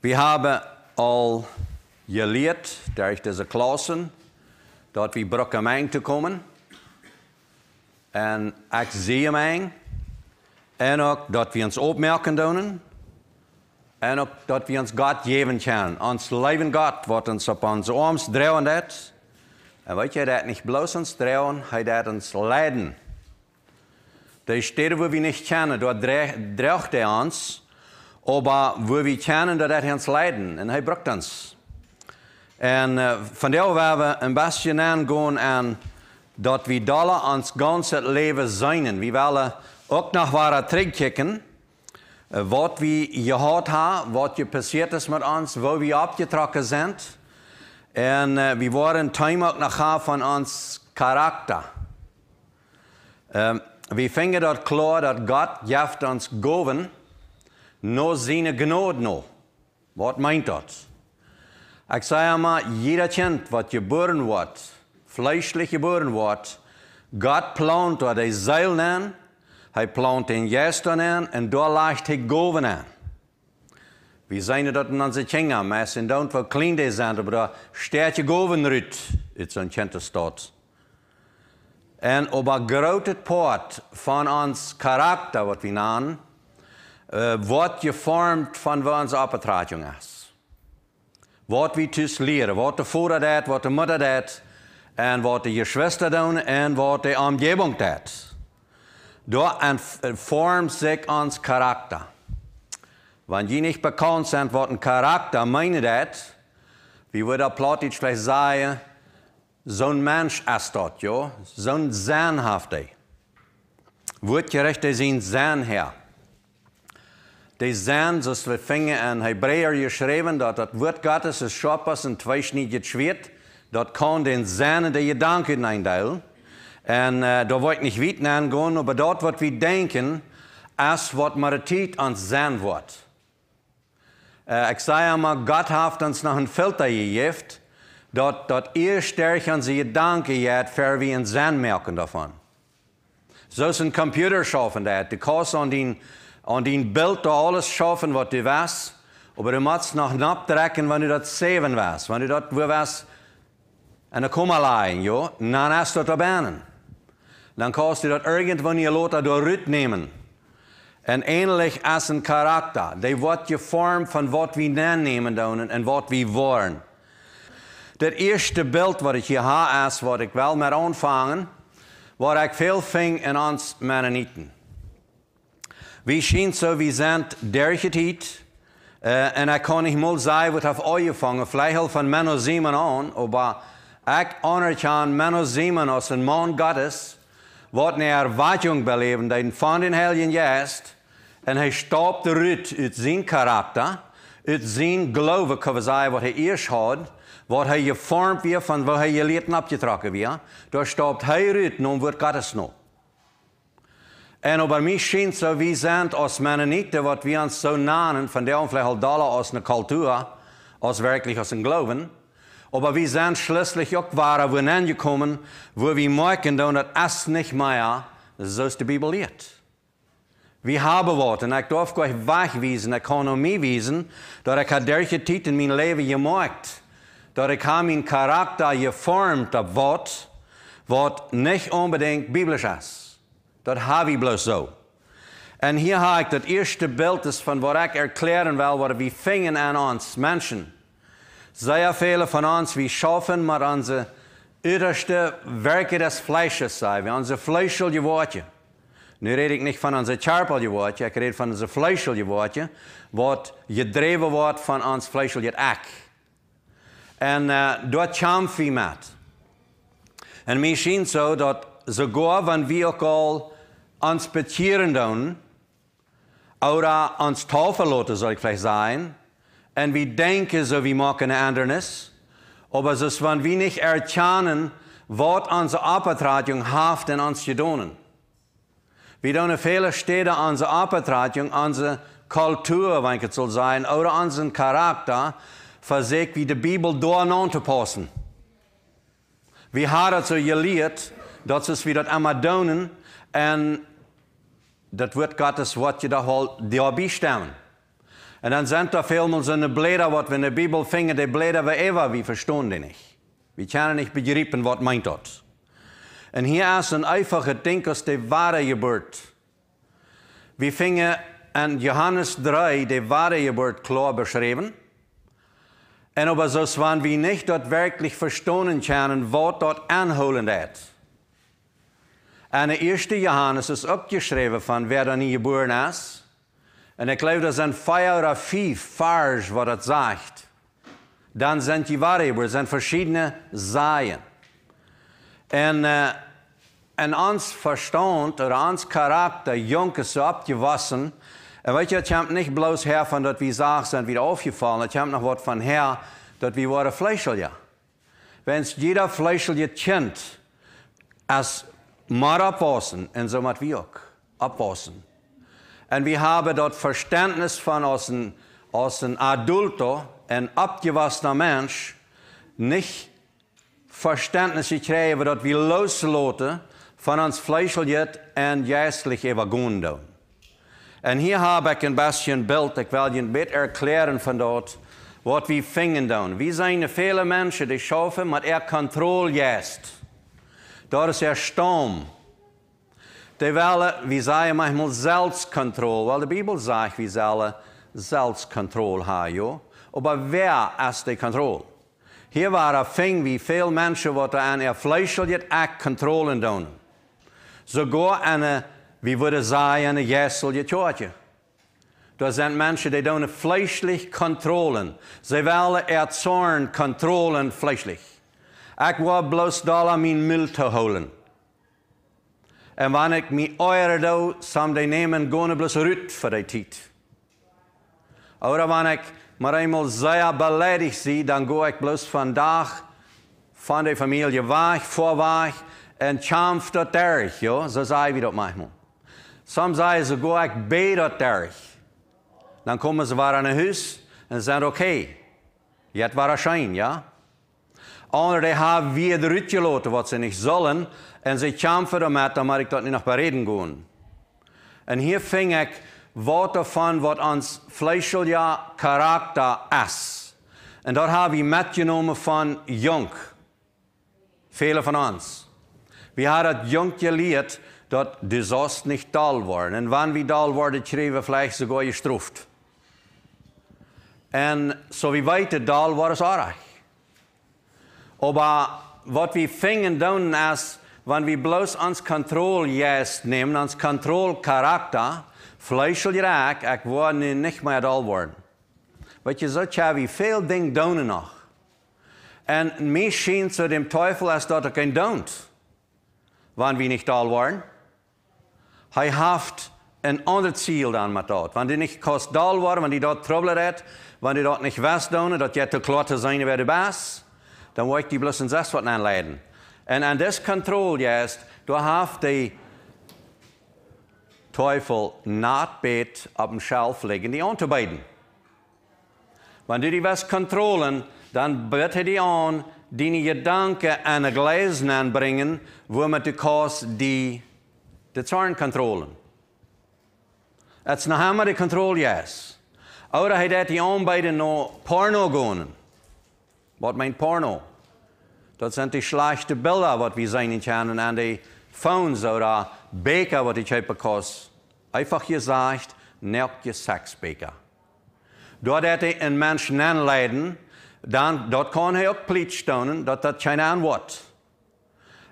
Wir haben all geleerd durch deze Klassen, we wir brauchen te komen En ik zie mij. En ook dat we ons opmerken doen. En ook dat we ons God geven kunnen. Ons leven God wordt ons op onze arms draaien. Dat. En weet je, dat niet bloos ons draaien, hij dat ons leiden. De steden die we niet kennen, Dat dreigt hij ons aber we wir kennen, dat het ons leiden en hij bracht ons. En uh, van daar waar we een beetje gaan aan dat we dollar ons ganze leven zijn. We willen ook naar waar terugkijken. Eh, wat we gehad hebben, wat je passiert is met ons, waar we opgetrokken zijn. En uh, we worden time ook naar van ons karakter. Ehm, we vinden dat klaar dat God heeft ons geeft no sine no. Vad meint das? Ich sage immer, jeder kennt, was geboren wird, fleischlich geboren wird. Gott plant was er Seil an, er plant den Gestern an und da leicht er Goven an. Wir sehen dort in unseren Kinder, meist in der Unfall klein die sind, aber da steht die Goven rüt, ist ein kenntes dort. Und aber große Port von uns Charakter, was wir nennen, äh, geformt von van onze opgetragingen. Wat we dus leren, wat de Vater deed, wat de Mutter deed, en wat de Geschwister doen en wat de omgeving deed. Daar vormt äh, zich ons karakter. Wenn die nicht bekannt sind, was ein Charakter meine das, wie würde der Plattdeutsch vielleicht sagen, so ein Mensch ist dort, ja? so ein Sehnhafter. Wird gerechte sein Sehnherr die sehen, dass wir fingen in Hebräer geschrieben, dass das Wort Gottes ist schoppers und zweischneidig schwert. Dort kann den sehen, der Gedanken einteilen. Und äh, da wollte ich nicht weiter gehen, aber dort, was wir denken, ist, was Maritit uns sehen wird. Äh, ich sage einmal, Gott hat uns noch einen Filter gegeben, dort, dort ihr stärker unsere Gedanken jetzt, für wie ein Sehen merken davon. So ist ein Computer schaffen, der hat die Kosten an den an dein Bild da alles schaffen, wat du willst, aber du musst noch abtrecken, wenn du das sehen willst, wenn du das wo willst, eine Kummer leihen, ja, dann hast du das benen. Dann kannst du das irgendwann je Lothar da nehmen. En ähnlich als een karakter. Die wordt vorm van wat we nemen doen en wat we worden. Het eerste beeld wat ik hier heb, is wat ik wel met aanvangen, wat ik veel ving in ons Mennonieten. Wie schien so, wie sind sent derke tid, uh, äh, en jeg kan ikke mål si hva av øyefanget, fleihel for menn og Simon an, og ba, jeg anerkjenner Männer og zimen oss en mann gottes, hva ne erwartung beleben, den von den Heiligen Geist, en hij stopt rut ut sin karakter, ut sin glaube, kan si hva han erst hat, was er geformt wird, von wat er je leert opgetrokken weer. Daar stopt hij uit, nu wordt Gottes noch. En op mich schien so, wie sind aus Mennonieten, wat we uns so nahen, von der vielleicht al aus als Kultur, aus wirklich aus als Glauben. geloven. Aber wir sind schließlich auch wo wohin gekommen, wo wir merken, dass es nicht mehr so ist die Bibel lehrt. Wir haben Worte, und ich darf euch wegweisen, Ökonomie wiesen, dass ich solche Titel in meinem Leben gemerkt dass ich meinen Charakter geformt habe, Wort, was nicht unbedingt biblisch ist. Dat heb ik bloos zo. En hier heb ik dat eerste beeld is dus van wat ik erklaren wil, wat we vingen aan ons, mensen. Sehr viele van ons, we schaffen maar onze uiterste werken des Fleisches, zijn. We onze fleischliche woordje. Nu rede ik niet van onze körperliche woordje, ik rede van onze fleischliche woordje, wat gedreven wordt van uns fleischliche ak. En uh, dort kämpfen wir En misschien zo dat zo sogar van wie ook al. aan speceren doen, of aan het tafel vielleicht sein, und we denken zo, we maken een andernis, es ist, wenn wir nicht erkennen, was unsere Appetratjung haft in ons gedonen. We doen vele steden onze Appetratjung, onze Kultur, wenn es soll sein, oder unseren Charakter, versägt, wie die Bibel durcheinander passen. Wir haben so geliebt, dass es wieder einmal donen, und dat woord Gottes wordt je toch wel doorbestemd. Und dann sind da vielmal so eine Bläder, wat we in de Bibel finden, die Bläder we ever wie verstehen die Wie We können niet begrijpen wat meint dat. En hier is een eenvoudige Ding als ware ware Geburt. Wie finden in Johannes 3 de ware Geburt klar beschrieben. En op so waren wie nicht dort wirklich verstehen können, wat dort anholend ist. En de eerste Johannes ist abgeschrieben von wer da nie geboren ist. Und ich glaube, das sind vier oder vijf Farsch, was das sagt. Dann sind die Variable, zijn verschillende Zaaien. En, äh, uh, en ons verstand, oder ons Charakter, Jung ist so abgewassen. Und weet je, het komt nicht bloß her von dat we zagen sind wieder aufgefallen. Het komt noch wat van her, dat we worden Fleischelje. Wenn jeder Fleischelje kennt, als maar opwassen en zo moet we ook opwassen. En we hebben dat verständnis von aus einem als een adulto, een abgewassener Mensch, nicht verständnis gekregen dat we loslaten van ons vleeselijkheid en geestelijk evagundo. Und hier habe ich ein bisschen Bild, ich werde Ihnen je een erklären von dort, was wir fingen. doen. We zijn vele mensen die schaffen mit er Kontrolle jetzt ist Sturm. Dorserstom. Terwijl we zijn manchmal zelfscontrole, want de Bijbel zegt we zullen Selbstkontrolle haben. Ja? Aber wer ist de Kontrolle? Hier war er Fing, wie viele Menschen wat an ihr vleeselijk Akt controle doen. Sogar eine, wie würde sagen, een geestelijke Kirche. Da sind Menschen, die tun fleischlich Kontrollen. Sie wollen ihr Zorn Kontrollen fleischlich. Ik wou bloos daar aan mijn te holen. En wanneer ik mijn oren doe, sam die nemen gewoon bloos rut voor de tijd. Oder wanneer ik maar eenmaal zeer beledig zie, dan ga ik bloos vandaag van de familie weg, voor weg en chamf dat terg, jo? Zo zei wie dat manchmal. Soms zei ze, ga ik dat Dan komen ze waar aan huis en zeggen, oké, okay, je hebt waar ja? Andere haben wir durchgelassen, was sie nicht sollen, und sie kämpfen damit, ik ich dort nicht noch bereden goen. En hier ving ik von, van wat ons vleeselijke karakter is. En dat hebben we metgenomen van jung. Vele van ons. We hadden Jung jong geleerd dat desast niet dal worden. En wanneer wie dal worden, schreven we vielleicht sogar gestroft. En so wie weten, dal worden is aardig. Aber was we fingen dann ist, wenn wir bloß ans Kontrolljes nehmen, ans Kontrollcharakter, fleischelijk, ik word nu niet meer al worden. Weet je, zo ja, je veel dingen doen nog. En misschien zu dem Teufel als dat er geen don't, wanneer we niet al worden. Hij heeft een ander ziel dan met dat. Wanneer die niet kost doll worden, wanneer die dat trouble hat, wanneer die dat niet was doen, dat jij te sein te zijn bij de dann wollte die bloß einen Sachwort einleiten. Und an das Kontroll jetzt, do hast die Teufel nahtbet auf dem Shelf liegen, die anzubeiden. Wenn du die was kontrollen, dann bitte die die deine Gedanken an ein Gläsen anbringen, womit die kannst die, die Zorn kontrollen. Das noch einmal die Kontrolle jetzt. Oder hat die anbeiden no Porno gewonnen. wat meint Porno? Dat zijn die slechte Bilder, wat zijn in China en die Phones oder Beker, wat ik heb gekostet. Einfach gesagt, nervt ihr Door Dort hij een Mensch leiden, dann dort kann er auch dat dat hat keine wat.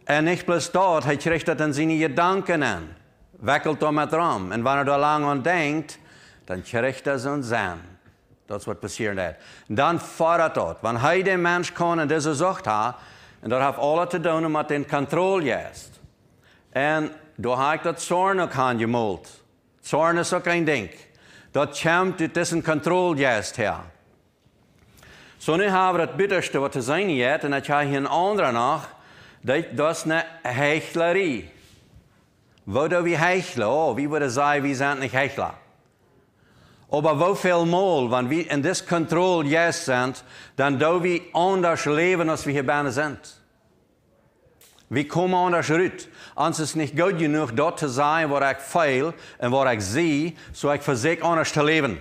En niet plus dort, hij krijgt dat in zijn Gedanken aan. wackelt er met rum. En wanneer er lang aan denkt, dan krijgt hij zijn zin. Dat is wat passiert. Dan fordert dort, Wanneer hij de Mensch kan en deze Sucht hat, en dat heeft alles te doen met in controle juist. En daar heb ik dat zorn ook aan Zorn is ook een ding. Dat komt uit tussen controle juist her. Zo so, nu hebben we het bitterste wat te zijn heeft, en dat ga je een andere nog, dat, is een hechlerie. Waardoor we heichelen, oh, wie willen zeggen, wie zijn niet hechler? Aber viel mal, wenn wir in this control yes sind, dann do wir anders leben, als wir hier bijna sind. Wir kommen anders rüt. Uns ist nicht gut genug, dort zu sein, wo ich feil und wo ich sehe, so ich versuche, anders zu leben.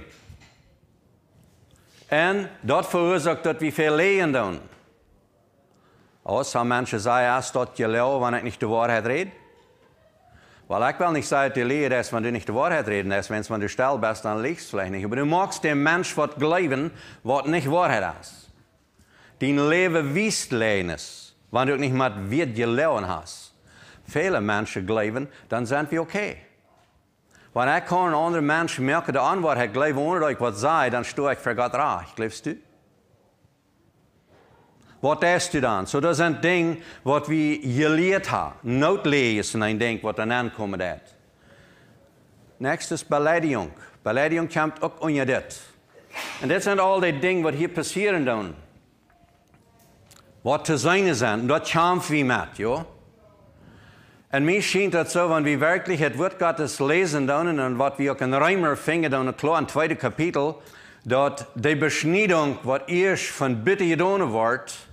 Und dort verursacht, dass wir viel leiden tun. Außer Menschen sagen, erst dort gelaufen, wenn ich nicht die Wahrheit rede. Weil ich will nicht sagen zu dir, dass wenn du nicht die Wahrheit reden lässt, wenn du still bist, dann liegst du vielleicht nicht. Aber du magst dem Mensch was glauben, was nicht Wahrheit ist. Dein Leben wiest leines, wenn du nicht mit Wert gelernt hast. Viele Menschen glauben, dann sind wir okay. Wenn ich kann andere Menschen merken, der Unwahrheit glauben, ohne euch was sei, dann stehe ich für Gott reich. Glaubst du? Wat is u dan? So, dat is een ding wat we geleerd hebben. Noodlezen een ding wat dan aankomt uit. Next is beleiding. Beleiding komt ook onder dit. En dat zijn al die dingen wat hier passeren dan. Wat te zijn dan? dat komt we met, joh. En mij schijnt dat zo, want we werkelijk het woord Gottes lezen dan, en wat we ook in Rijmer vingen dan, het klaar, in het tweede kapitel, dat de besnijding wat eerst van bitte gedaan wordt,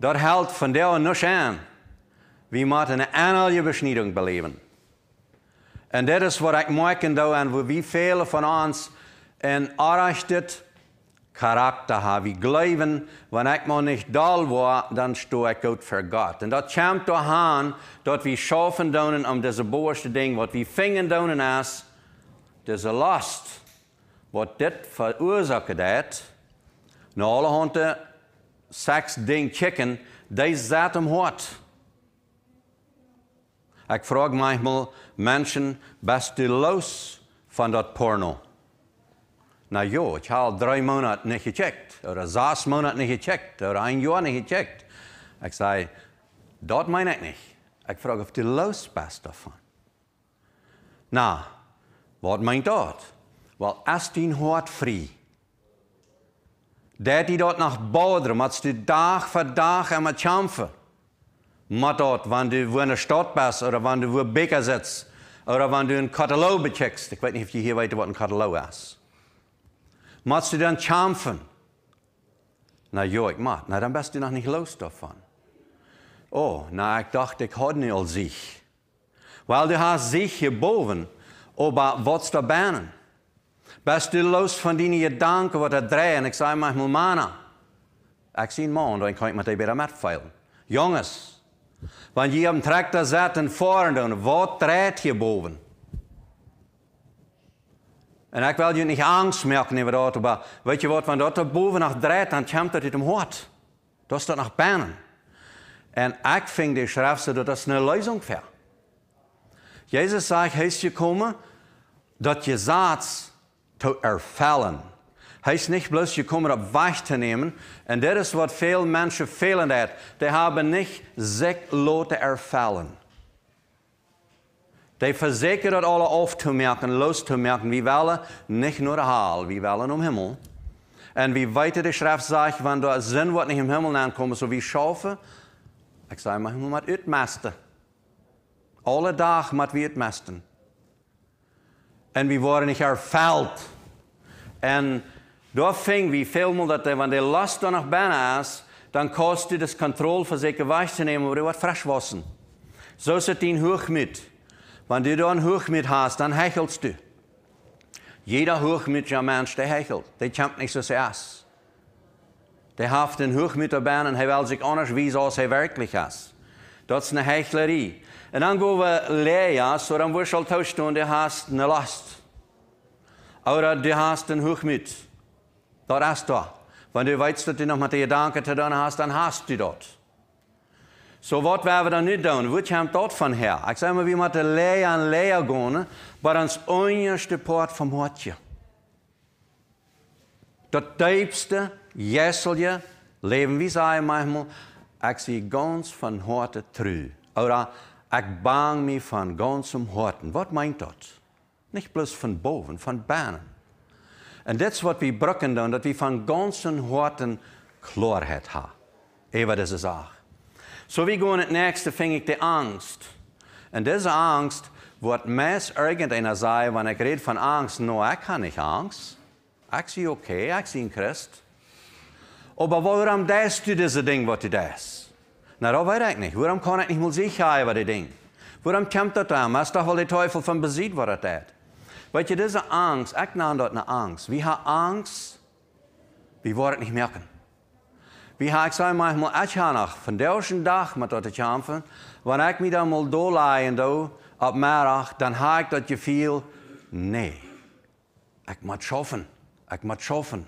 dat hält von der nicht an. We moeten een enige besnijding beleven. En dat is wat ik merken doe en wat wie velen van ons een arrachtet karakter hebben. We geloven, wanneer ik maar niet dol was, dan stoor ik uit voor God. En dat komt door aan dat we schaffen doen om deze boerste ding, wat we vingen doen als deze last. Wat dit veroorzaakt, naar alle handen seks ding chicken, dat zat hem wat. Ik vraag manchmal mensen, best u los van dat porno? Nou ja, ik heb drie maanden niet gecheckt, of zes maanden niet gecheckt, of een jaar niet gecheckt. Ik zei, dat meen ik niet. Ik vraag of de los bent daarvan. Nou, wat meint dat? Wel, als die hart vrij? Det die dort nach Bodrum, att du Tag für Tag immer kämpfen. Mat dort, wenn du wo in der Stadt bist oder wenn du wo Bäcker sitzt oder wenn du einen Katalog becheckst. Ich weiß nicht, ob ihr hier weißt, was ein Katalog ist. Machst du dann kämpfen? Na ja, ich mach. Na, dann bist du noch nicht los davon. Oh, na, ich dachte, ich hatte nicht all sich. Weil du hast sich hier oben, aber was da bannen? Bestuurloos verdienen je danken wat het draaien. Ik zei mijn mama. Ik zie man, dan kan ik met die bij metvallen. Jongens, want je hebt tractor zet en voren doen. Wat draait je boven? En ik wil je niet angst merken in de auto, maar weet je wat, want dat er boven nog draait, dan komt dat uit hem hoort. Dat is dat nog binnen. En ik vind die schrift dat dat een lösung voor. Jezus zegt, hij is gekomen dat je zaad te ervallen, Hij is niet bloos gekomen op weg te nemen. En dat is wat veel mensen fehlen. dat. Die hebben niet lote ervallen. Die verzekeren dat alle auf te merken, los te merken. We willen niet nur de haal, we willen om Himmel. En wie weiter de Schrift zegt, wanneer er zin wordt nicht im Himmel ankommen, so wie Ik ich maar, mal, mit uitmesten. Alle dag wie wie uitmesten. En wie worden niet erfüllt Und da fing wie vi filmade, när de lastade nach ist, dann kostade det kontroll för sig waschnehmen, och det var fräschvassen. Så sätt din hög mit. Wenn du da en hög mit hast, dann hechelst du. Jeder hochmütiger Mensch, der hechelt, der kämpft nicht so sehr aus. Der hat den hochmütiger und er will sich anders wie als er wirklich ist. Das ist eine Hechlerie. Und dann gehen wir leer, so dann wirst du halt Stunde hast eine Last. Oder du hast den Hochmut. mit. Dort hast du. Wenn du weißt, dass du noch mal die Gedanken zu tun hast, dann hast du dort. So was werden wir dann nicht tun? Wir kommt dort von her. Ich sage mal, wir müssen leer und leer gehen, bei ans unterste Port vom Hortje. Das tiefste, jesselje Leben, wie sage ich manchmal, ich sehe ganz von Horten trü. Oder ich bang mich von ganzem Horten. Was meint das? Niet plus van boven, van Bahnen. En dat is wat we brokken doen, dat we van ganzen horten Klarheit haben. Eben eh, diese Sache. So wie gaan het nächste, fing ik de angst. En deze angst wordt meest irgendeiner zei, wanneer ik red van angst, nou ik heb niet angst. Ik zie oké, okay, ik zie een christ. Maar waarom deist u deze ding wat u deist? Nou, dat weet ik niet. Waarom kan ik niet meer sicher über die ding? Waarom komt dat aan? Maar is toch de teufel van bezit wat dat deed? Weet je, dit angst. Ik naam dat een angst. Wie heeft angst, wie wordt het niet merken. Wie ha ik zei manchmal, ik ga nog van duizend dag met dat te kämpfen. Wanneer ik me dan mal doorlaaien do, op maandag, dan ha ik dat gevoel, nee, ik moet schaffen, ik moet schaffen.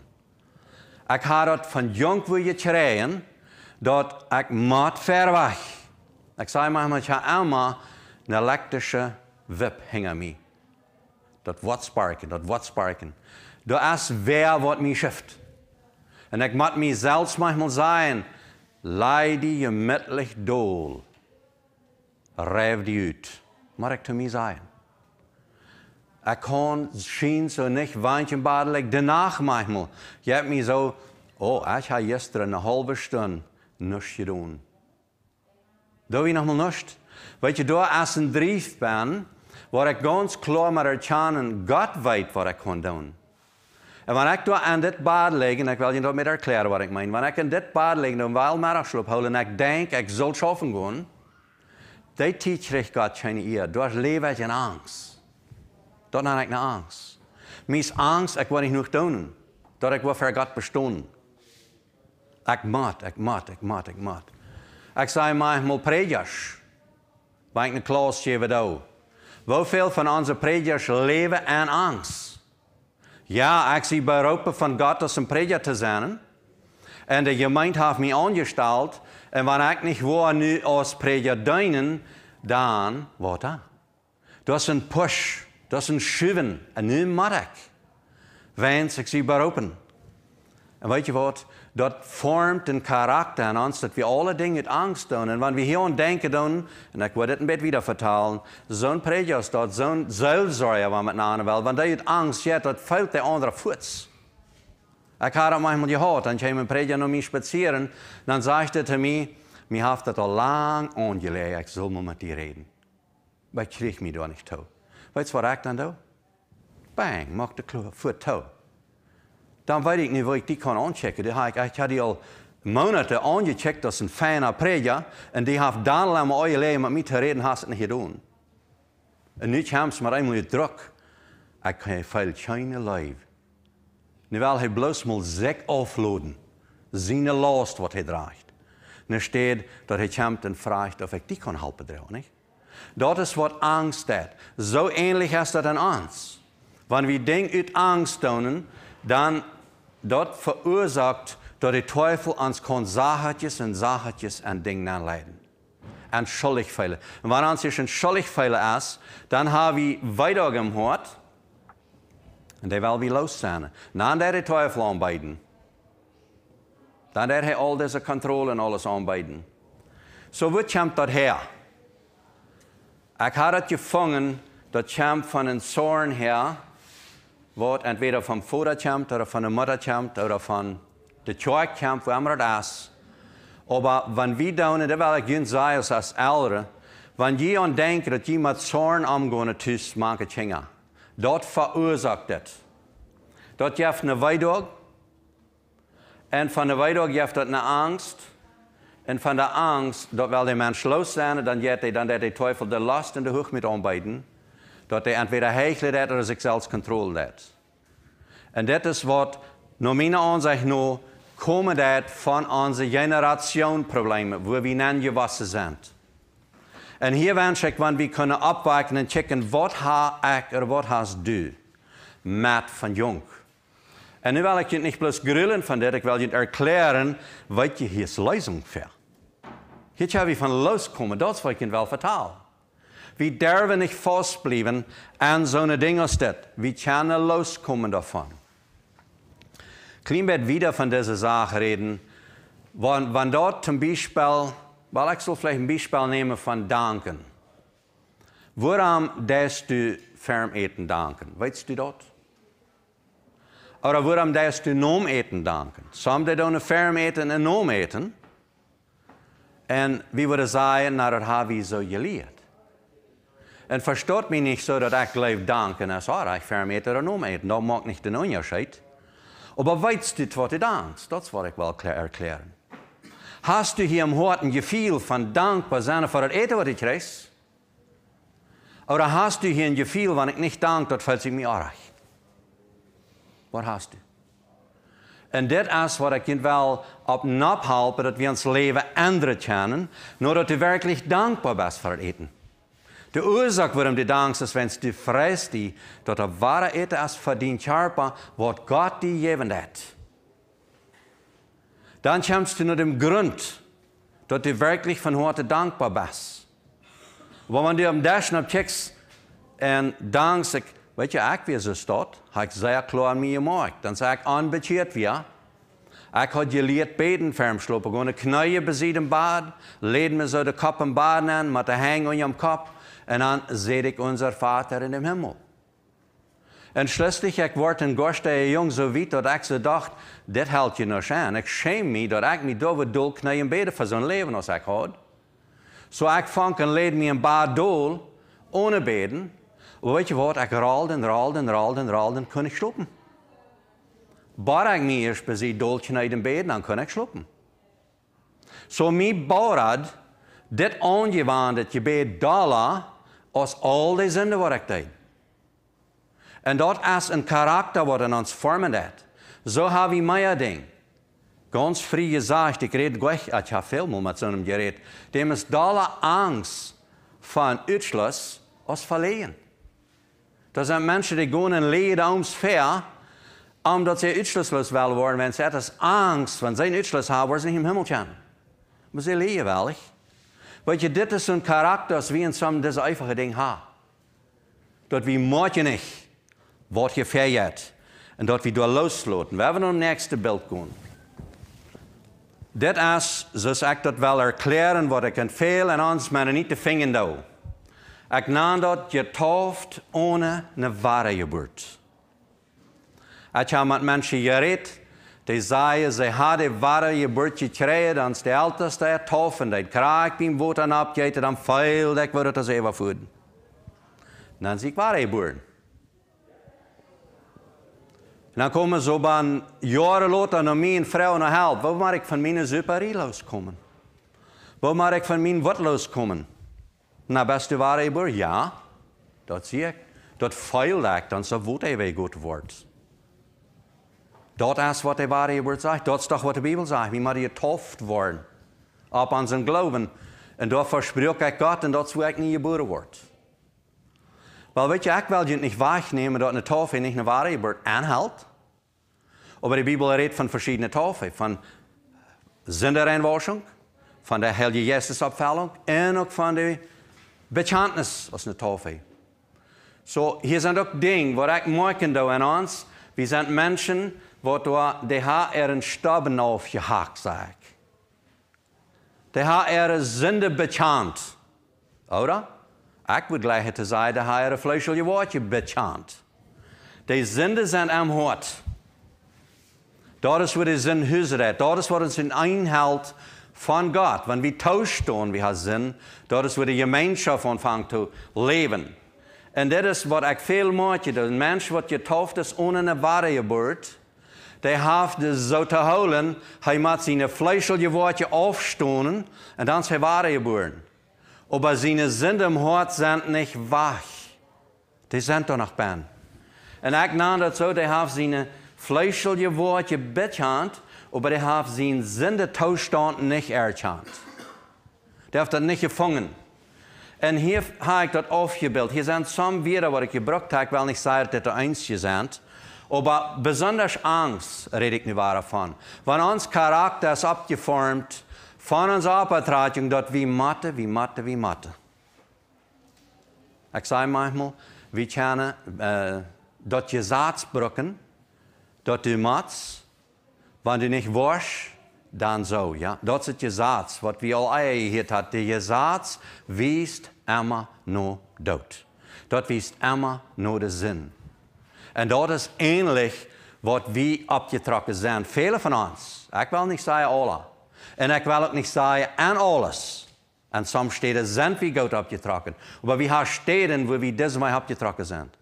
Ik ha dat van jong wil je krijgen, dat ik moet ver weg. Ik zei manchmal, ik ga allemaal een elektrische wip hingen mij. Dat wat sparken, dat wat sparken. Dat is wer wat mij schift. En ik moet mij zelfs manchmal zijn, leid je middelig dool. Rijf die uit. Maar ik te mij zeggen. Ik kon schien zo niet wijntje badelijk daarna manchmal. Je hebt mij zo, oh, ik heb gisteren een halve stund niks gedaan. Doe je nog maar niks? Weet je, door als een drief ben, waar ik ganz klaar met haar en God weet wat ik gaan doen. En wanneer ik aan dit bad lig, en wil wil nog met haar erklären wat ik meen, wanneer ik in dit bad lig, dan wil middagslop ophouden en ik denk ik zal schaffen gaan, Die teach recht God geen eer. Door leef leven in angst. Dan heb ik een angst. Mijn angst, ik wil niet genoeg doen. Dat ik wil voor God bestaan. Ik moet, ik moet, ik moet, ik moet. Ik zei mij, moet predikers. Waar ik een klas geef Hoeveel van onze predikers leven in angst? Ja, ik zie beroepen van God als een prediker te zijn. En de gemeente heeft mij aangesteld. En wanneer ik niet wil nu als prediker dienen, dan wat dat? Dat is een push. Dat is een schuiven. En nu mag ik. Wens, ik zie beroepen. En weet je wat? dort formt den Charakter in uns, dass wir alle Dinge mit angst tun. Und wenn wir hier aan denken doen, en ik wil dit een beetje weer vertalen, zo'n predikers dat, zo'n zelfzorger waar met name wel, want dat je angst hat, dat fällt der andere Fuß. Ich habe dat manchmal gehad, en kwam een Prediger noch mij spazieren, dan zei hij tegen mir mij heeft dat al lang angelegt, ich soll maar mit dir reden. Maar ik kreeg mij daar niet toe. Weißt du, was ik dann da? Bang, maak de voet toe. Dan weet ik niet waar ik die kan aanchecken. ik, ik had die al maanden aangecheckt als een fijne prediker. En die heeft dan mijn oude leven met mij te reden, heeft het niet gedaan. En nu hebben ze maar eenmaal druk. Ik heb veel kleine leven. wil hij bloos maar zek afladen. Zijn last wat hij draagt. Nu staat dat hij komt en vraagt of ik die kan helpen. draaien. Dat is wat angst is. Zo ähnlich is dat aan angst. Wanneer we denken uit angst tonen, dann dort verursacht door der Teufel ans kon zaadjes en zaadjes en dingen leiden. En schuldig feilen. En wanneer je een schuldig feilen is, dan heb je weiter gehoord. En die wil weer los zijn. Dan der de Teufel aanbeiden. Dann hat er all diese Kontrolle und alles aanbeiden. Zo so, wo kommt das her? Ich habe het gevangen, dat komt van een zorn her. wordt entweder vom Vorderkampf oder von der Mutterkampf oder von der Chorkampf, wo immer das. Aber wenn wir da und da welke jullie zijn als wanneer wenn jemand denkt, dass met Zorn umgehen tust, manche Dinge, dat veroorzaakt het. Dat hebt een weidog. En van de weidog geeft dat een angst. En van de angst, dat wil de mens los zijn, dan jij, hij dan dat de teufel de last en de hoogmoed aanbieden dat hij entweder heichelt hat of sich selbst control En dit is wat, naar mijn aanzicht nu, komen dat van onze generatieproblemen, waar we je gewassen zijn. En hier wens ik, want we kunnen opwaken en checken, wat ha ik of wat has du met van jong. En nu wil ik je niet plus grillen van dit, ik wil je erklären wat je hier is lezing voor. Hier hebben we van loskomen, dat is wat ik je wel vertaal. Wir dürfen nicht vastblijven an so einer Ding als wie Wir er loskomen daarvan. Klim werd wieder von dieser Sache reden. Want wenn dort zum Beispiel, ik zal vielleicht ein Beispiel nehmen von Danken. Woran darfst du ferm eten danken? Weißt du dat? Oder woran darfst du noem eten danken? Sommigen doen ferm eten en nom eten. En wie würde zeggen na, het havi zo geleerd. Und versteht mich nicht so, dass ich gleich danken als Sarah. Ich vermeide das um. Das nou mag nicht den Unterschied. Aber weißt du, was je dankt? Das wil ich wel erklären. Hast du hier im Horten Gefühl von Dankbar sein für das eten was ich kriegst? Oder hast du hier ein Gefühl, wenn ich nicht danke, dort fällt ich mir auch reich? Was hast du? En dit is wat ik je wel op nap helpen, dat we ons leven ändern können, nur dat je werkelijk dankbaar bent voor het eten. Die Ursache, för dem de dansar svensk de fresti, då det vara ett as för din kärpa, vad gott dir geben det. Dann kommst du nur dem Grund, dass du wirklich von heute dankbar bist. Wenn man dir am Dash abcheckst und denkst, weißt du, ich wie so staat, ek sê ek klaar my maak, dan sê ek aanbecheerd weer. Ek het geleerd beden fermsloop, ek gaan 'n knie besied in bad, leden me so den Kopf im bad aan, met 'n hang on jou Kopf. En dan sehe ik onze Vader in de Himmel. En schließlich, ik word een gorste jong zo wit dat ik ze dacht, dit helpt je nog aan. Ik schaam me dat ik me door doel knijpen beden voor zo'n leven als ik had. Zo so ik vang en leed me een baar doel, ohne beden. Weet je wat, ik raalde en raalde en raalde en raalde en kon ik stoppen. Bar ik me eerst bij die doeltje in beden, dan kon ik stoppen. Zo so, baard, dit ongewaand dat je bed dollar als al die zonde wat ik deed. En dat is een karakter wat in ons vormen heeft. Zo heb ik mijn ding. Ganz vrije gezegd, ik red gleich, ich habe viel mit so einem dem alle Angst van Utschluss als verleden. Dat zijn mensen die gehen in Leben ums Fair, omdat ze utschlusslos werden wollen, wenn sie etwas Angst, wenn sie einen Utschluss ze weil sie nicht im Himmel können. Aber sie leben, weil want je, dit is een karakter, als wir uns haben, eenvoudige Ding Ha, dat wie je niet, wird je verjährt. en dat wie du losloten. We hebben am nou nächsten beeld gehen. Dit is zoals ik dat wel erklaren, wat ik veel en ons men niet te vingen doe. Ik naam dat je tauft ohne een ware geboorte. Ik je met mensen gered, Tezai ze hadden waren je burtje dan is de altaste är toffen det krak bim vot an abgete dan feil dat vort even eva Dan Nan ik waar e burn. Dan komen zo ban jaren later naar mijn vrouw naar help. Waar mag ik van mijn superheroes komen? Waar mag ik van mijn wortloos komen? Na nou, beste waarheid, ja, dat zie ik. Dat feil ik, dan zou wat even goed wordt. Dort is wat de wahre Wort sagt. Dort ist doch, was die Bibel sagt. Wir müssen getoft worden. Ab zijn Glauben. En dat verspreek ik God en dat is waar ik niet geboren word. Wel weet je, ik wil je niet waarnemen dat een taufe niet een ware wordt aanhoudt. Maar de Bijbel redt van verschillende taufen. Van zondereinwasching, van de heilige Jesusopvallung en ook van de bekendnis als een toffe. Zo, so, hier zijn ook dingen waar ik merken doen aan ons. We zijn mensen wat de er een je haak zijn. De een zinde bechant. Oder? Ik wil gleich het zeggen, de je vleesje woordje bechant. De zinde zijn am hart. Dat is wat de zin huzeret. Dat is wat ons in van God. Wanneer we Wenn wir we wir haben Sinn, dort gemeenschap wo die Gemeinschaft anfängt zu leben. Und das ist, was ich viel een mens wat je toeft, is, ohne eine wahre Geburt der hat zo te holen, hij moet zijn vleeselijke woordje afstonen en dan zijn ware geboren. Aber zijn zinden hort zijn niet weg. Die zijn er nog ben. En ik neem dat zo, de heeft zijn vleeselijke woordje bekend, maar de heeft zijn toestand niet erkend. Die heeft dat niet gevangen. En hier heb ik dat afgebeeld. Hier zijn sommige woorden wat ik gebruikt heb. wel niet zeggen dat er eentje zijn aber besonders Angst rede ich nicht wahr davon. Wenn uns Charakter ist abgeformt von unserer Abtragung, dort wie Mathe, wie Mathe, wie Mathe. Ich sage manchmal, wir können äh, eh, dort Saatsbrücken, dort die Matz, wenn du nicht warst, dann so, ja. Dort je Saats, was wir alle hier hat. je Saats wiest immer nur dort. Dort wiest immer nur de Sinn. En dat is eindelijk wat wie opgetrokken zijn. Vele van ons. Ik wil niet zeggen alle. En ik wil ook niet zeggen en alles. En sommige steden zijn wie God opgetrokken. Maar we hebben steden waar we deze dus mij opgetrokken zijn.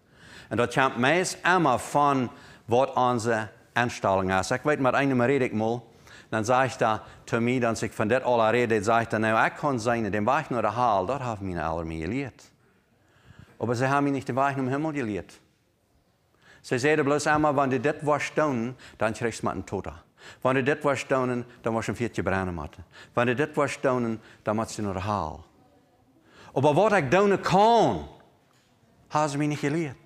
En dat komt meest immer van wat onze instelling is. Ik weet maar één maar ik mal. Dan zei ik dat toen ik van dit alle reden, zei ik dat, nou, ik kan zijn, den weg naar de haal, dat hebben mijn ouders mij geleerd. Maar ze hebben mij niet de weg naar de hemel geleerd. Ze zeiden: bloos allemaal, wanneer dit was wasch dan dann je du en einen Toter. Wenn du das wasch tun, dann musst du viertje brennen machen. was du dan wasch je dann machst Haal. Aber wat ik doen kon, haben ze me niet geleerd.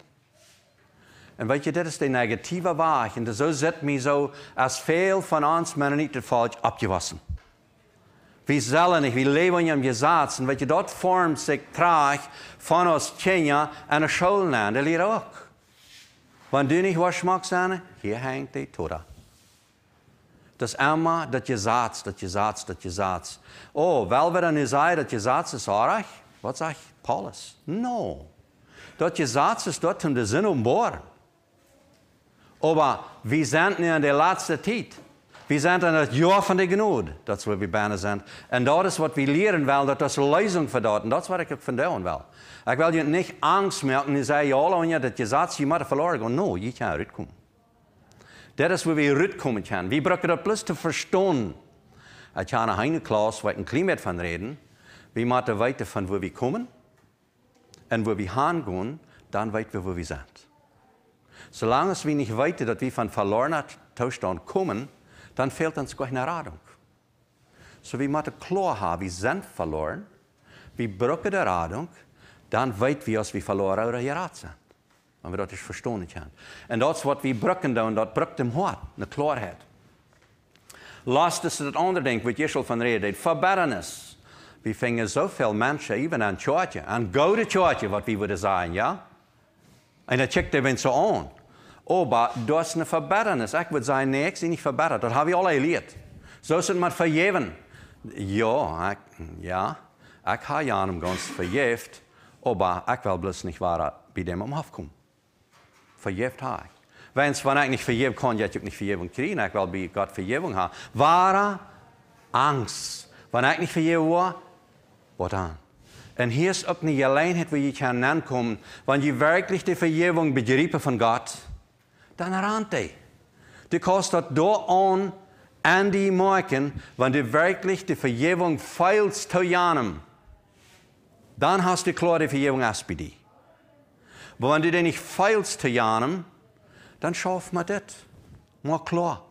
En weet je, dit is de negatieve waag. En zo zet mij zo, als veel van ons Mennonieten fout abgewassen. Wie zullen nicht, wie leven in Gesetz. En weet je, dat vormt zich traag van ons Kenia en de scholen. En de ook. Wenn du nicht was magst, hier hängt die Tora. Das immer, dat je zaad, dat je zaad, dat je zaad. Oh, weil wir dann nu zei dat je zaad was sagt Paulus? No. Das je zaad is dat hem de zin om boren. Oh, Aber wir sind in der letzten Zeit. We zijn in het jaar van de genade, dat is waar we bijna zijn. En dat is wat we leren wel, dat is de lezing voor dat. En dat is wat ik vandaan wil. Ik wil je niet angst maken. Je zeggen, ja, je dat je zat, je moet verloren gaan. No, je kan eruit komen. Dat is waar we eruit komen kan. We gebruiken dat plus te verstaan. Als je naar een klas waar een klimaat van reden, we moeten weten van waar we komen en waar we gaan gaan, dan weten we waar we zijn. Zolang we niet weten dat we van verloren toestand komen, dann fehlt uns keine Radung. So wir de kloor haben, wir sind verloren, wir brücken die Radung, dann weit wir, dass wir verloren oder geraten sind. Wenn wir das nicht verstanden haben. Und das, was wir brücken, und das brückt im Hort, eine Klarheit. Last is het andere ding wat Jeschel van reden Verbergenis. We vingen zoveel mensen, even aan het chortje, aan het gouden wat we willen zeggen, ja? En checkt checkte men zo aan. Aber das ist eine Verbesserung. Ich würde sein nee, nicht verberren. Das habe ich alle erlebt. So sind wir vergeben. Ja, ich, ja, ich habe ja ganz vergeben, aber ich will bloß nicht weiter bei dem am Vergeben habe ich. Wenn ich nicht vergeben kann, ich nicht vergeben kriegen, ich will bei Gott vergeben haben. Wahre Angst. Wenn ich nicht vergeben war, was dann? Und hier ist auch nicht allein, wo ich kann ankommen, wenn ich wirklich die Vergebung begreife von Gott dann Danerante. Du kannst dort an an die merken, wenn du wirklich die Verjährung feilst zu Janem, dann hast du klar die Vergebung aspidi. Aber wenn du den nicht feilst zu Janem, dann schafft man das. Mal klar.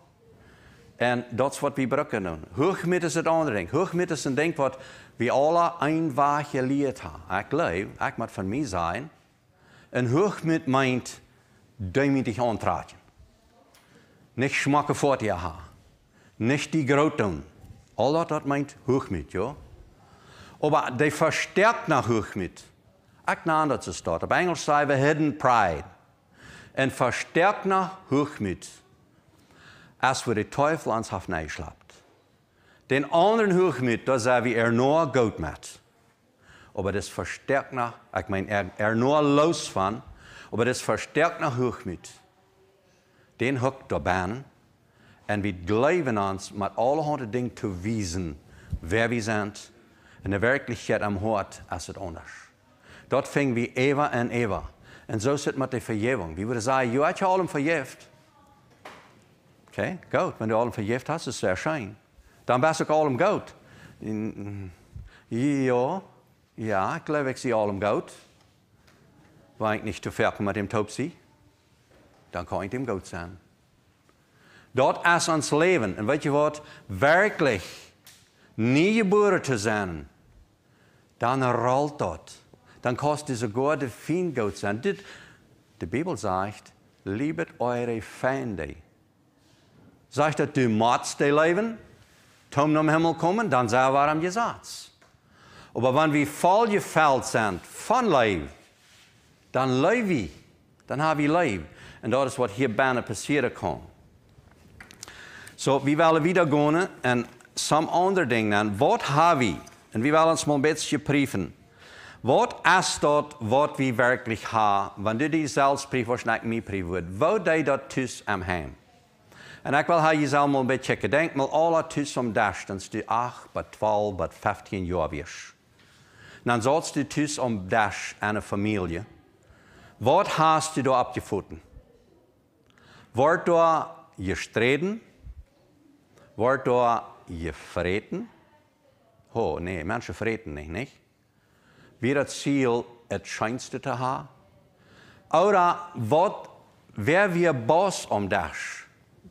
Und das ist, was wir brücken nun. Hoch mit ist das andere Ding. Hoch mit ist ein Ding, was wir alle einfach geleerd haben. Ich glaube, ich muss von mir sein. Und hoch mit meint, duim dich aantraatje. Nicht schmacken voort je haar. Nicht die groot All das meint hoogmoed, ja. Maar die versterkt naar hoogmoed. Ik na dat dort. Auf Englisch sagen wir hidden pride. Ein versterkt naar hoogmoed. Als we de teufel ans Haf neischlappt. Den anderen hoogmoed, dat zijn we er nur goed met. Aber das verstärkt nach, ich meine, er, er nur los von, aber das verstärkt noch hoch mit. Den hockt der Bahn en we geloven ons met allerhande dingen te wiesen wer we zijn en de werkelijkheid am Hort als het anders. Dort fingen we Eva en Eva. En zo zit met de verjeving. Wie würde zeggen, je hebt je allen verjeefd. Oké, okay, goed. Wenn du allen verjeefd hast, is sehr schön. Dan ben ik allen goed. Mm, mm. Ja, ja, ik geloof ik zie allen goed. ich nicht zu ferdig mit dem topsy, dan kan jeg dem godt zijn. Dat is ons leven. En weet je wat? Werkelijk nieuwe boeren te dann rollt rolt Dann Dan kost deze goede fijn goed zijn. Dit, de Bijbel zegt, liebet eure Feinde. Sagt dat du maatst de Leben, tom naar Himmel kommen, dann zijn we am Gesetz. Aber wenn wir voll gefällt sind von Leben, dan leven we, Dan hebben we leven. En dat is wat hier binnen passeren kan. Zo, so, we willen weer gaan en some andere dingen. Wat hebben we? En we willen ons een beetje prüfen. Wat is dat wat we werkelijk hebben? Wanneer je zelfs proeft, als ik me proef, wat deed dat thuis aan hem? En ik wil dat je zelf een beetje checken. Denk maar alle thuis om dash, dan is het 8, 12, 15 jaar weer. Dan zat je thuis om dash en een familie. Was hast du da abgefunden? Wart da gestreden? Wart da gefreten? Oh, nee, Menschen freten nicht, nicht? Wie das Ziel, das Scheinste zu haben? Oder wat, wer wir Boss um das?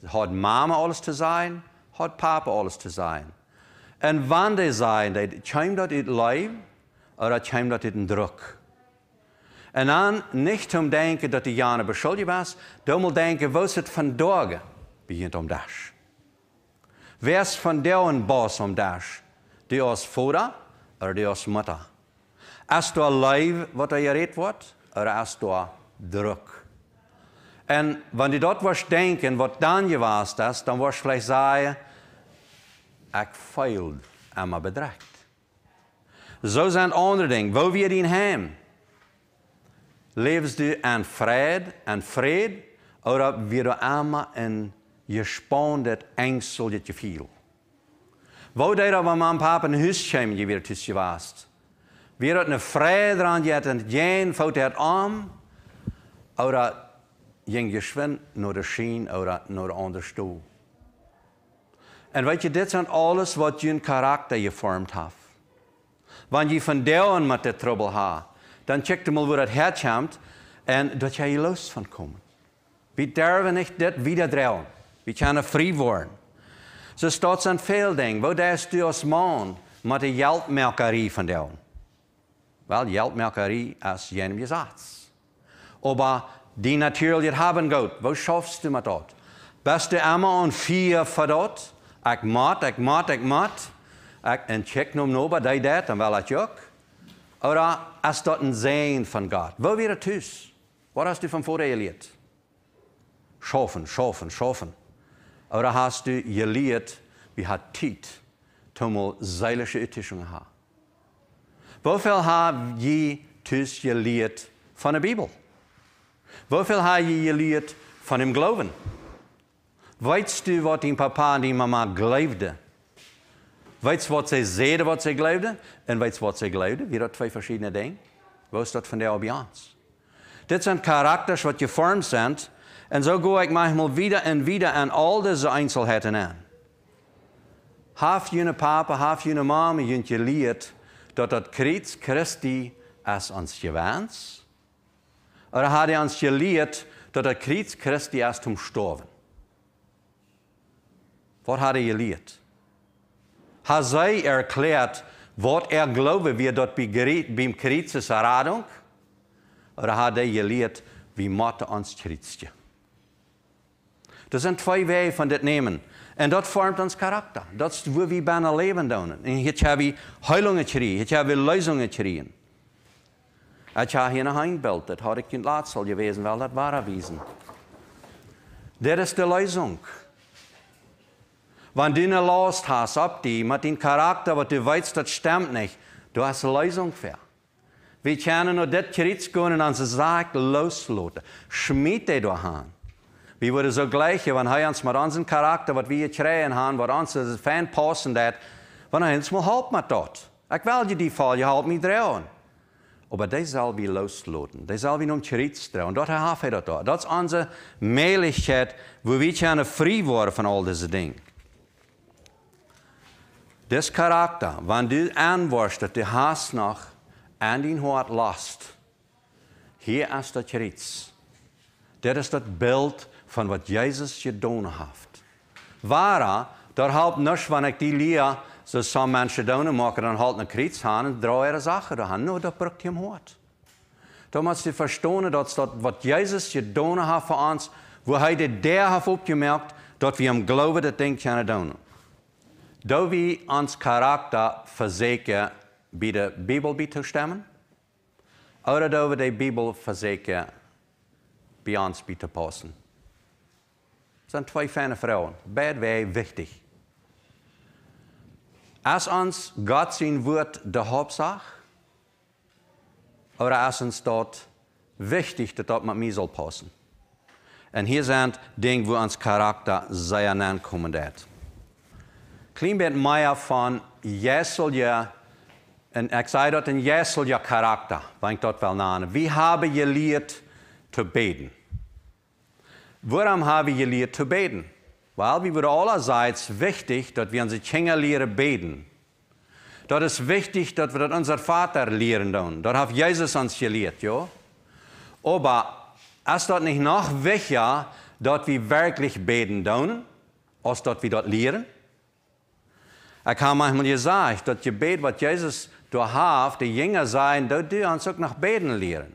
Hat Mama alles zu sein? Hat Papa alles zu sein? Und wann die sein, die kommen dort in Leib oder kommen dort in Druck? En niet om te denken, dat die Jana beschuldigt was, dan moet denken, was is het Dorge beginnt um das. Wer van von een Boss um das? Die als vader, oder die als Mutter? Als du live, wat er geredet wordt, er als du druk. En wanneer je dat was denken, wat dan je was, das, dan was je vielleicht zeggen, ik feil en mijn bedreigd. Zo zijn andere dingen. Wo wir ihn hem? lebst du an Fred, an Fred, oder wir du einmal in gespannt, Angst soll dir viel. Wo der, wenn mein Papa in Hüs käme, je wieder es warst. Wir hat eine Freude dran, die hat ein Jen, fällt der Arm, oder ging geschwind nur der Schien oder nur an der Stuhl. En weet je, dit zijn alles wat je karakter gevormd heeft. Want von der delen met der trouble hebt dann checkt mal, wo dat herkomt en dat jij je los van komen. We durven niet dat wieder drehen. We er vrij worden. Zo staat zijn veel dingen. Wat is u als man met de geldmelkerij van doen? Wel, geldmelkerij is jenem gezats. Oba die natuurlijk het hebben gaat, Wat schaffst u met dat? Beste Emma en vier voor dat? Ik maat, ik maat, ik maat. En check nu maar nou, die dat en wel dat Oder hast dort ein Sehen von Gott? Wo wäre tüs? Was hast du von vorher erlebt? Schaffen, schaffen, schaffen. Oder hast du erlebt, wie hat Tiet, tummel seilische Ethischen ha? Wofür habt ihr tüs erlebt von der Bibel? Wofür habt ihr erlebt von dem Glauben? Weißt du, was dein Papa und die Mama glaubte? Weet wat zij zeiden, wat zij geloofden? En weet wat zij geloofden? Weer dat twee verschillende dingen. Waar is dat van de ambiance. Dit zijn karakters wat je vormt, En zo ga ik manchmal wieder en wieder aan al deze einzelheden aan. Half jene papa, half jene mama, je leert dat dat kreet Christi als ons wens. Er had hij ons geleerd dat dat kreet Christi als om storven. Wat had hij geleerd? Hazai erklärt, was er glaube, wie dort beim Kreuzes Erradung? Oder hat er gelehrt, wie Motte ans Christi. Das sind zwei Wege von dem Nehmen. En dat vormt ons karakter. Dat is hoe we bijna leven doen. En hier hebben we huilingen hier hebben we Lösungen. gekregen. Ik heb hier een handbeeld dat had ik in het laatste al geweest, wel dat waar wezen. Dit is de Wenn du ihn lässt hast, ob die, mit dem Charakter, was du weißt, das stimmt nicht, du hast eine Lösung für. Wir können nur das Gericht gehen und uns sagt, losloten. Schmied dich durch an. Wir würden so gleich, wenn er uns mit unserem Charakter, was wir geschrien haben, was uns Fan passen hat, wenn wir uns mal helfen halt mit dort. Ich will dir die Fall, ihr helft mich drehen. Aber das soll wir loslassen. Das soll wir um Kreuz drehen. Und dort haben wir das. Das ist unsere Möglichkeit, wo wir können frei werden von all diesen Dingen. Dit karakter, die du dat de haast nog en din hart last. Hier is dat iets. Dit is dat beeld van wat Jezus gedaan heeft. Wara, daar helpt niks wanneer ik die leer, zoals sommige mensen doen, maken dan halt een kriets aan en draaien zaken aan. Nou, dat brengt hem hart. Dan moet je verstaan dat, dat wat Jezus donen heeft voor ons, waar hij dit daar heeft opgemerkt, dat we hem geloven dat ding kunnen doen. Da vi hans karakter försöker stemmen, oder eller wir die bibel uns vid passen. Das sind zwei feine Frauen. Beide wären wichtig. Als uns Gott sein Wort der Hauptsache, oder als uns dort wichtig, dass dort mit mir soll passen. Und hier sind Dinge, wo uns Charakter sehr nahe kommen wird. Klimbert Meyer von Jesselje, en ik zei dat in Jesselje karakter, denk dat wel na. Wie hebben geleerd te beden? Waarom hebben we geleerd te beden? Wel, wie wordt allerseits wichtig dass wir unsere Kinder lehren beten. Dat is wichtig dass wir dat onze Vater lehren doen. Dat heeft Jezus ons geleerd, ja. Aber ist das nicht noch wichtiger, dass wir wirklich beten tun, als dass wir das lehren? Ik heb manchmal zeggen dat gebed wat Jezus doorhaft, de jünger zijn, dat die ons ook nog beden leren.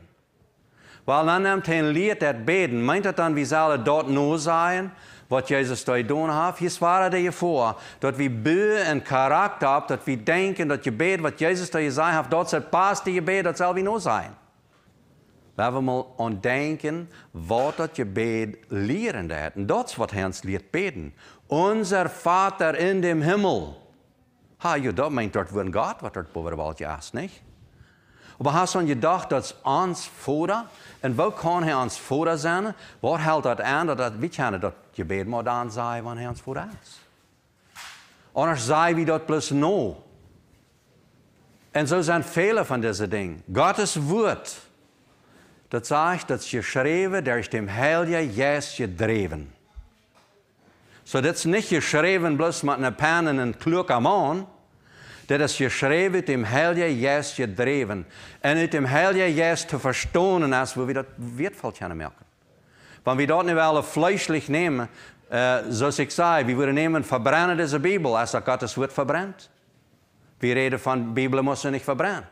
Weil dann nimmt ein lehrt das Beten, meint er dann, zal er dort nur sein, was Jesus da getan hat? Hier war er dir vor, dort wie Böe und Charakter haben, dass wir denken, dass Gebet, was Jesus da gesagt hat, dort soll passt die Gebet, das soll wie nur sein. Laten we mal denken wat dat Gebet leren hat, En dat is wat Hans leert beten. unser Vater in dem Himmel. Ha, dat meint dort, wo ein Gott, was dort Boverwald jas, nicht? Aber hast du gedacht, dass uns vorher, und wo kann er uns vorher sein, wo dat das dat dass wir dat je Gebet moet dann sein, hij ons uns is? ist? Anders zei wie dat plus no. En zo zijn vele van deze dingen. Gottes woord, dat zegt, dat je schreven, daar is dem Heilige Jezus gedreven. So das is niet geschreven bloß met een Pen und klug klugen Mann. Das ist geschrieben, dem Heiligen Geist gedreven. En mit dem Heiligen Geist zu verstehen, als wir das wertvoll können merken. Want we dat nou eh, niet alle fleischlich nemen, äh, so zei, we wir würden nehmen, verbrennen deze Bibel, als Gottes Wort verbrennt. We reden von, die Bibel muss nicht Wel,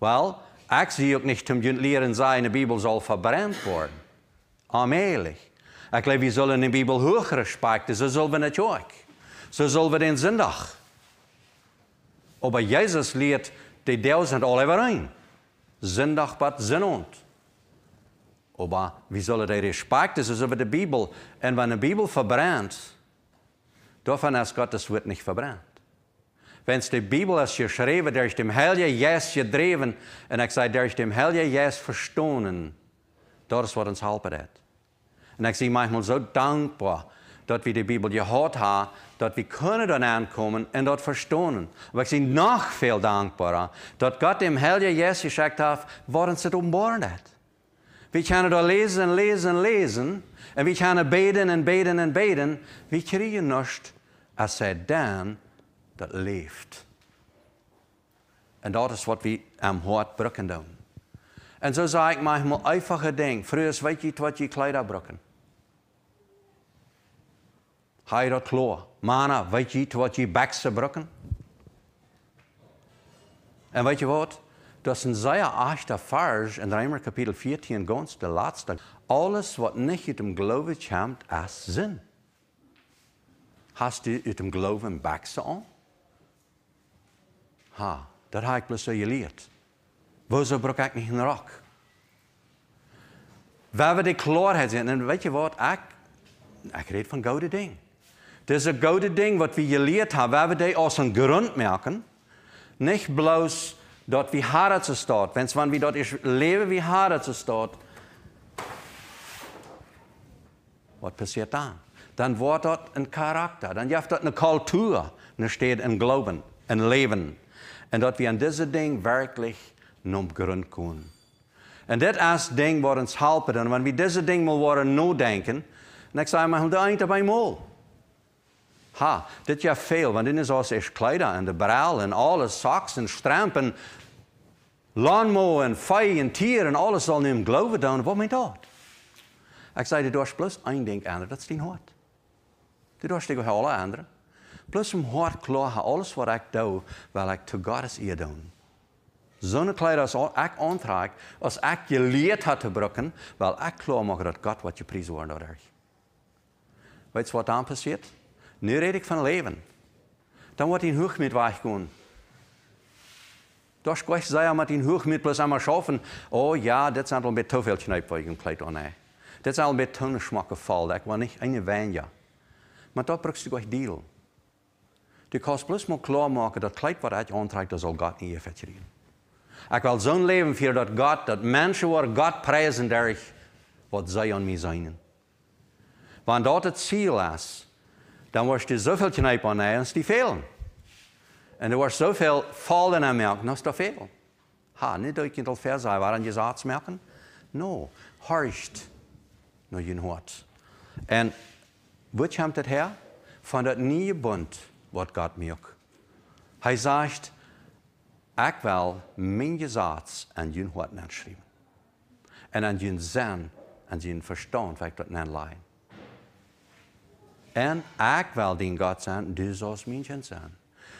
Well, ich ook niet nicht zum Lehren zijn de Bibel zal verbrennt worden. Allmählich. Ik glaube, wie sollen de Bibel hoch respektieren, so sollen wir nicht auch. So sollen wir den Sonntag. Aber Jesus lehrt die Tausend alle rein. wat bat ont. Maar wie zullen die respecten? so zullen de de Bibel. Und wenn die Bibel verbrennt, is ist Gottes Wort nicht verbrannt. Wenn de Bibel geschreven, geschrieben, is dem Heilige Geist gedreven, ik ich sage, is dem heilige Jezus verstanden, dat is wat ons helpen heeft. En ik zie manchmal zo dankbaar dat we de Bijbel gehoord hebben, dat we kunnen dan aankomen en dat verstaan. Maar ik zie nog veel dankbaarder dat God im Helge Jezus geschickt heeft waarin ze het omborgen We gaan het lezen en lezen en lezen. En we gaan beden en beden en beden. We krijgen niet als zij dan dat leeft. En dat is wat we aan um, hoort brücken doen. En Und ik maar, ich manchmal einfache ding. Vroeger weet je wat je Kleider brücken. Heider klar. Mana, weet je wat je Bäckse brücken. En weet je wat? Dat is een zeer achter farge in Rijmer kapitel 14, de laatste. Alles wat niet uit dem geloven komt, is zin. Hast je uit dem geloven Bäckse aan? Ha, dat heb ik bloß geleerd. Wieso ik niet niet de rok. Waar we die Klarheit en dan weet je wat? Ik, ik rede van gouden ding. Das is een gouden Ding, wat we geleerd hebben. Waar we die als een grond merken. Niet bloos dat we harder ze staat. Wenn es, wie dat is leven, wie harder ze staat. Wat passiert dan? Dan wordt dat een karakter. Dan heeft dat een cultuur, een steht een geloven, een leven, en dat we aan deze Ding werkelijk nom grund kun. En dit is ding wat ons helpen. En wanneer we deze ding wil worden no denken, dan zeg maar, dat eind op eenmaal. Ha, dit ja veel, want dit is als eerst kleider en de braal en alles, socks en strampen, lawnmow en vee en tier en alles zal nu geloven doen. Wat meent dat? Ik zei, dit is plus één ding aan, dat is die hart. Dit is tegen alle anderen. Plus om hart klaar, alles wat ik doe, wil ik te God is eer doen. Zonnekleed als ik aantrek, als ik je leed had gebroken, wel ik klaar maken dat God wat je prijs wordt door Weet je wat dan gebeurt? Nu red ik van leven. Dan wordt in hoog met weggegaan. Dat ik zij met in hoog met plus allemaal schaffen. Oh ja, dit zijn al een beetje te veel knijpwegen kleed aan. Dit zijn al een beetje te schmakken val. Ik wil niet een wijn ja. Maar dat brengt je gewoon deal. Je kan plus maar klaarmaken dat kleed wat je aantrekt, dat zal God niet rijden. Ich will so ein Leben für dat Gott, dass Menschen, die Gott preisen, en derg wat sy aan my synen. Want dat het ziel is, dan was er zoveel knijp aan mij als die velen. En er was zoveel vallen aan merken dass er fehlen. Ha, nicht, dass niet dat je het ver zijn, waren je zaad merken? No, horcht naar je hart. En wat komt het her? Van dat nieuwe bond wat God merkt. Hij sagt, Ik wil minnje saats an jun hort schrijven, En an jun zen en jun verstand ik dat niet leid. En ik wil die God zijn, die dus zoals mensen zijn.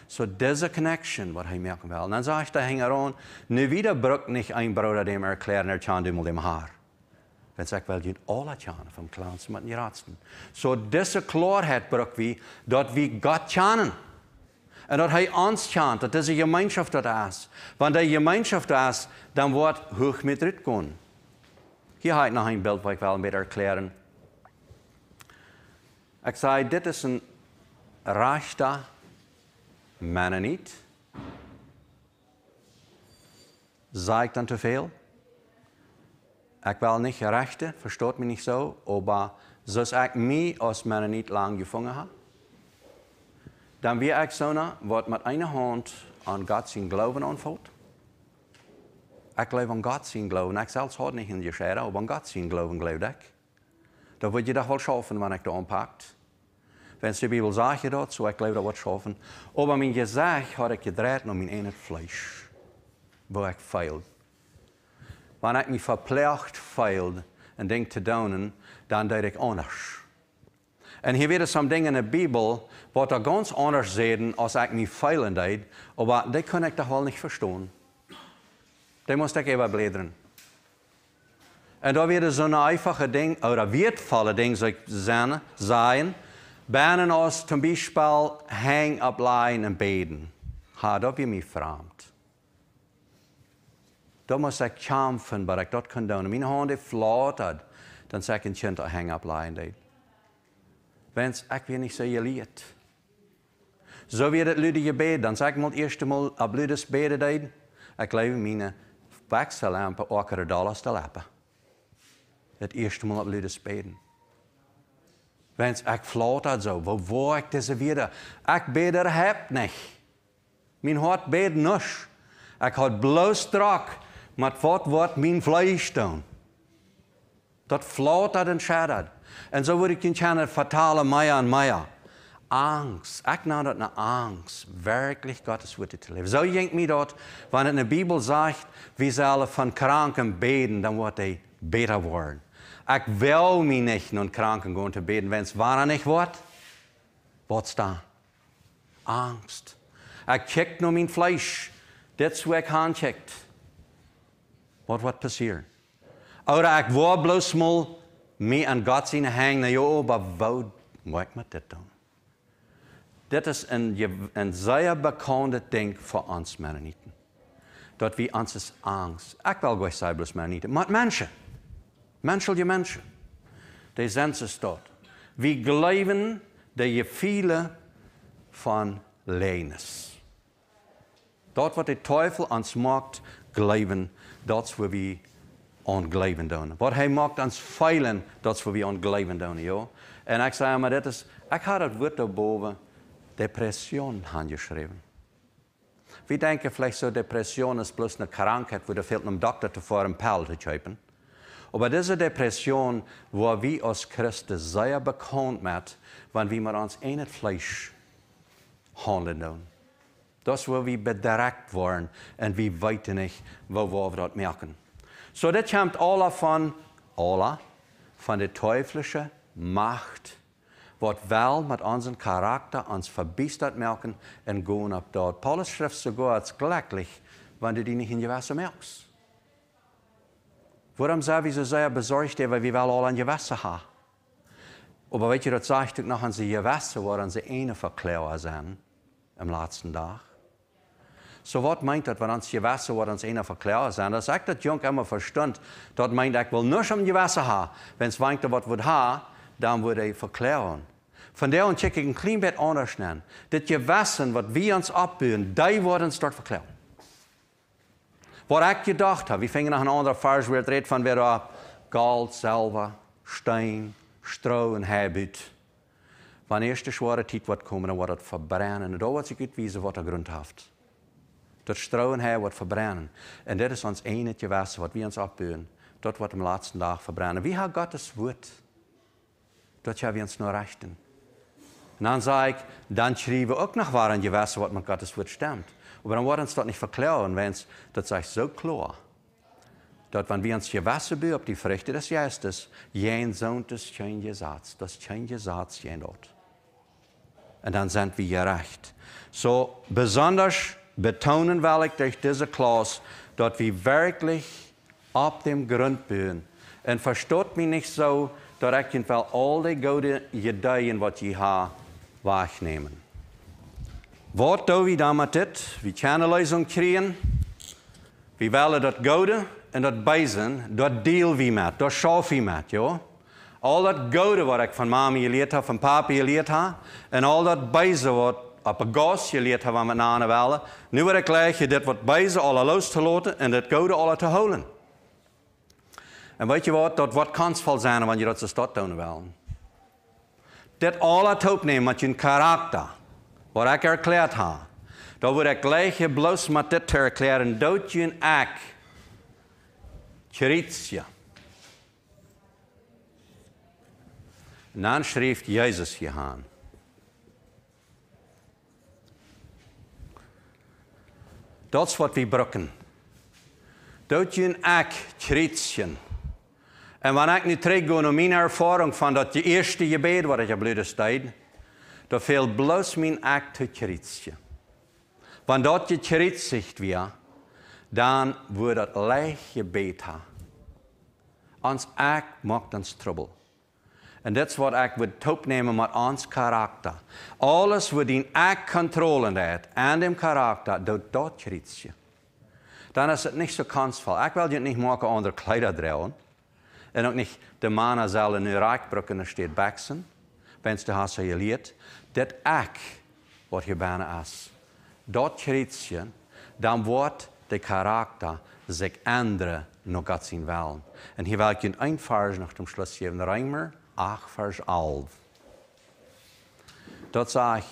So deze connection wat hij merken wil. En dan zeg ik de hanger aan, nu wieder brug niet een broeder dem erklären, er kan du dem haar. Dan zeg ik wel, je alle tjanen van ze met je raadsten. So deze klaarheid brug wie, dat wie God tjanen en dat hij ons chant. Dat is een gemeenschap dat is. Wanneer die gemeenschap is, dan wordt hoog met het Hier heb ik nog een beeld waar ik wel met erklären. Ik zei, dit is een Rasta Mennonite. Zei ik dan te veel? Ik wil niet rechten, verstoot me niet zo, maar zoals ik mij als Mennonite lang gevangen heb, dan weer Axona wat met één hand aan God zijn geloven aanvalt. Ik leef aan God zijn geloven. Ik zelfs had niet in de schade, maar aan God zijn geloven geloof ik. Dan word je dat wel schaffen wanneer ik dat aanpakt. Wenn de Bibel zegt dat, zo ik geloof dat wordt schaffen. Maar mijn gezicht had ik gedraaid naar mijn eigen vlees. Waar ik feil. Wanneer ik me verplicht feil en denk te donen, dan deed ik anders. En hier werden sommige dingen in de Bijbel, wat er ganz anders zeiden als ik niet feilen deed, maar die kan ik toch wel niet verstaan. Die moest ik even bladeren. En daar werden zo'n einfache ding, of wertvolle dingen zijn, bijna als zum Beispiel hang op lijn en beden. Ha, dat weer mij vreemd. Daar moest ik kämpfen, maar ik dat kan doen. Mijn handen flatterd, dan zeg ik een kind hang op lijn deed wenns ik weer nicht so geleert. So wird das Leute gebet, dann sag mal het erste Mal, ab Leute deed. Ik leef glaube, meine Wechsellampe auch Dallas der Lappen. Das erste Mal ab Leute Wens, Wenns ich flaut so, wo wo ich das wieder? Ich beder hab nicht. Mein Hart betet nicht. Ich hat bloß Drack, wat was wird mein Fleisch tun? Dat flaut an den Schaden. En zo word ik in het fatale Maya en Maya. Angst. Ik nahm nou dat een Angst, wirklich Gottes Worte te leben. So denkt mir dort, wanneer in de Bibel sagt, wir alle van Kranken beten, dan wordt hij beter worden. Ik wil mich nicht nun Kranken gaan te beten. Wenn es wahrer nicht wird, Wat staan? Angst. Ek check nur mein Fleisch. is was ik ancheckt. Was wird passieren? Oder ik war bloß mal me aan God zien hangen. Joh, maar wat ik met dit doen? Dit is een, een zeer bekende ding voor ons Mennonieten. Dat we ons angst, ik wil geen cyberus Mennonieten, maar mensen. Mensen, je mensen. die zijn ze dat. We geloven dat je viele van lenes. Dat wat de teufel ons maakt, geloven, dat is waar we ongeleven doen. Wat hij maakt ons feilen, dat is voor wie ongeleven doen, ja. En ik zei, maar dit is, ik had het woord daarboven depression aangeschreven. Wir denken vielleicht so, Depression ist bloß eine Krankheit, wo der fehlt einem Doktor zuvor einen Pell zu schreiben. Aber diese Depression, wo wir als Christen sehr bekannt mit, wenn wir mit uns ein Fleisch handeln. Das, wo wir bedreckt waren und wir weiten nicht, wo wir das merken. So, das kommer alle von, alle von der teuflischen Macht, wat wel met onze karakter, ons verbiestert merken und gehen ab dort. Paulus schreibt sogar als glücklich, wenn du die nicht in Gewässer merkst. Warum sei wir so sehr besorgt, weil wir wel alle ein Gewässer haben? Aber weet je, das sagt ook nog sie zijn Gewässer, waar sie eine verklauwen sind, am letzten Tag. So was meint das, wanneer uns gewasse was uns einer verklärt zijn? Als ik dat jong immer verstand, dat meint ich ik wil niks om gewasse ha. Wenn's wankt wat wordt ha, dan wordt hij verklären. Von der und check ich ein klein bisschen anders nennen. Das Gewissen, was wir uns abbilden, die wird uns dort verklären. Was ich gedacht habe, wir fangen nach einem anderen Vers, wo es von wer ab, Gold, Silber, Stein, Stroh und Habit. Wenn erste schwere Zeit wird kommen, dann wird es verbrennen. Und da wird sich gut wissen, was der grundhaft hat. Dat strouwen hij wordt verbrennen. En dit is ons enetje was wat we ons opbeuren. Dat wordt de laatste dag verbrennen. Wie had Gottes woord? Dat gaan we ons nog rechten. En dan zei ik, dan schrijven we ook nog waar in je was wat met Gottes woord stemt. Aber dann wird uns das nicht verklären, wenn es, das sagt so klar, dass wenn wir uns gewassen bin auf die Früchte des Geistes, jen Sohn des schönen Satz, das schöne Satz jen dort. Und dann sind wir gerecht. So besonders betonen will ich durch deze klas dat wir wirklich ab dem Grund En Und versteht mich nicht so, dass in wel all die goede Ideen, wat je ha waarnemen. Wat doen we dan met dit? We kunnen lezing krijgen. We willen dat goede en dat bijzen, dat deel we met, dat schaaf we met, ja? Al dat goede wat ik van mama geleerd heb, van papa geleerd heb, en al dat bijzen wat op gas je leert van met nane wel. Nu word ik leeg, je dit wordt bezig alle los te laten en dit koude alle te holen. En weet je wat, dat wordt kansvol zijn wanneer je dat ze stad doen wel. Dit alle te opnemen met je karakter, wat ik erklaard heb. Dan word ik leeg, je bloos met dit te erklären, dood je een ek. Cheritia. En dan schreef Jezus hier aan. Dat's wat we brokken. Dat je ik Christen. En wanneer ik nu terugga naar mijn ervaring van dat je eerste gebed wat ik heb leren stijden, dan viel bloos mijn act te Christen. Want dat je Christicht weer, dan wordt het leeg gebed. Ons act maakt ons trouble. En dat is wat ik wil opnemen met ons karakter. Alles wat in ik controle heeft, aan dem karakter, doet dat rietje. Dan is het niet zo kansvol. Ik wil je niet maken onder kleider draaien. En ook niet de mannen in nu raakbroeken en steeds baksen. Wens de haast je leert. Dat ik wat je bijna is. Dat rietje, dan wordt de karakter zich anderen nog gaat zien wel. En hier wil ik je een eenvoudig nog zum Schluss geven, 8, Vers 11. Dort sagt,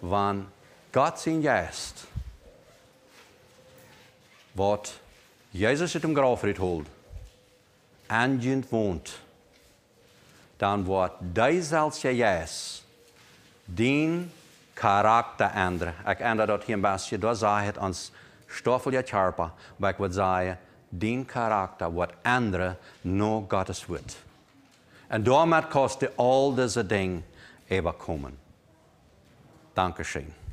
wenn Gott sein Geist wird Jesus im Grabfried holt, angehend wohnt, dann wird dieser Geist Dien karakter ändern. Ik ändere dat hier ein bisschen, da sage het ans stoffeliga körper, Maar ik würde sagen, Dien karakter wird ändern, No Gottes Wort. En daarmee kosten al deze dingen even komen. Dankeschön.